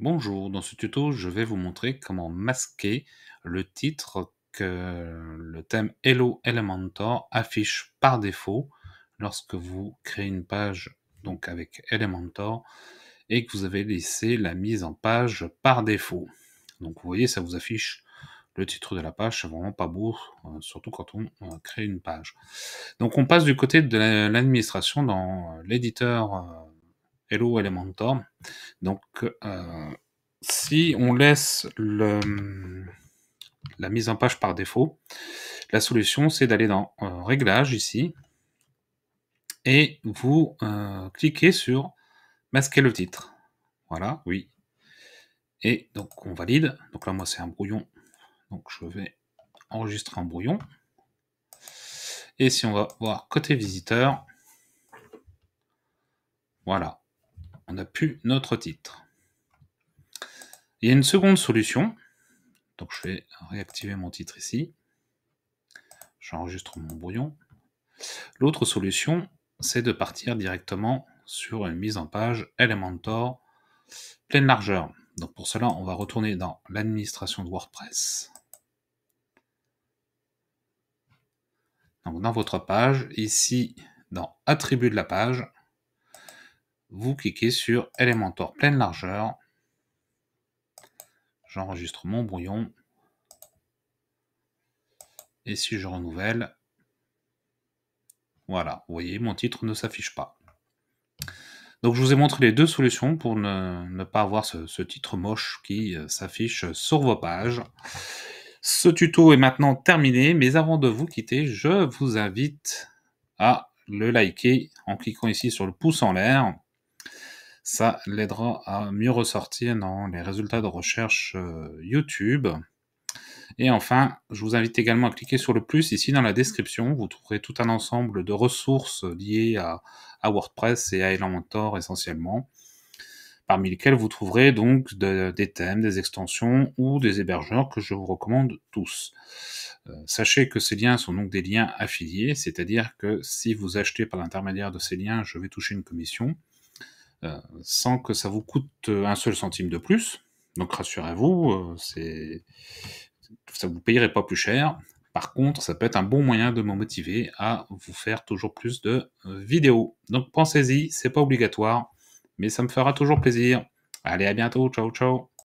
Bonjour, dans ce tuto, je vais vous montrer comment masquer le titre que le thème Hello Elementor affiche par défaut lorsque vous créez une page donc avec Elementor et que vous avez laissé la mise en page par défaut. Donc vous voyez, ça vous affiche le titre de la page, c'est vraiment pas beau, euh, surtout quand on euh, crée une page. Donc on passe du côté de l'administration dans l'éditeur euh, Hello Elementor. Donc, euh, si on laisse le, la mise en page par défaut, la solution c'est d'aller dans euh, Réglages ici et vous euh, cliquez sur Masquer le titre. Voilà, oui. Et donc on valide. Donc là, moi c'est un brouillon. Donc je vais enregistrer un brouillon. Et si on va voir côté visiteur, voilà on n'a plus notre titre. Il y a une seconde solution. Donc je vais réactiver mon titre ici. J'enregistre mon brouillon. L'autre solution, c'est de partir directement sur une mise en page Elementor pleine largeur. Donc pour cela, on va retourner dans l'administration de WordPress. Donc dans votre page, ici, dans Attributs de la page, vous cliquez sur Elementor pleine largeur. J'enregistre mon brouillon. Et si je renouvelle, voilà, vous voyez, mon titre ne s'affiche pas. Donc je vous ai montré les deux solutions pour ne, pas avoir ce, ce, titre moche qui euh, s'affiche sur vos pages. Ce tuto est maintenant terminé, mais avant de vous quitter, je vous invite à le liker en cliquant ici sur le pouce en l'air ça l'aidera à mieux ressortir dans les résultats de recherche euh, YouTube. Et enfin, je vous invite également à cliquer sur le plus ici dans la description. Vous trouverez tout un ensemble de ressources euh, liées à, WordPress et à Elementor essentiellement, parmi lesquelles vous trouverez donc des thèmes, des extensions ou des hébergeurs que je vous recommande tous. Euh, sachez que ces liens sont donc des liens affiliés, c'est-à-dire que si vous achetez par l'intermédiaire de ces liens, je vais toucher une commission. Euh, sans que ça vous coûte euh, un seul centime de plus. Donc rassurez-vous, euh, c'est ça vous payerait pas plus cher. Par contre, ça peut être un bon moyen de me motiver à vous faire toujours plus de vidéos. Donc pensez-y, c'est pas obligatoire, mais ça me fera toujours plaisir. Allez, à bientôt, ciao ciao.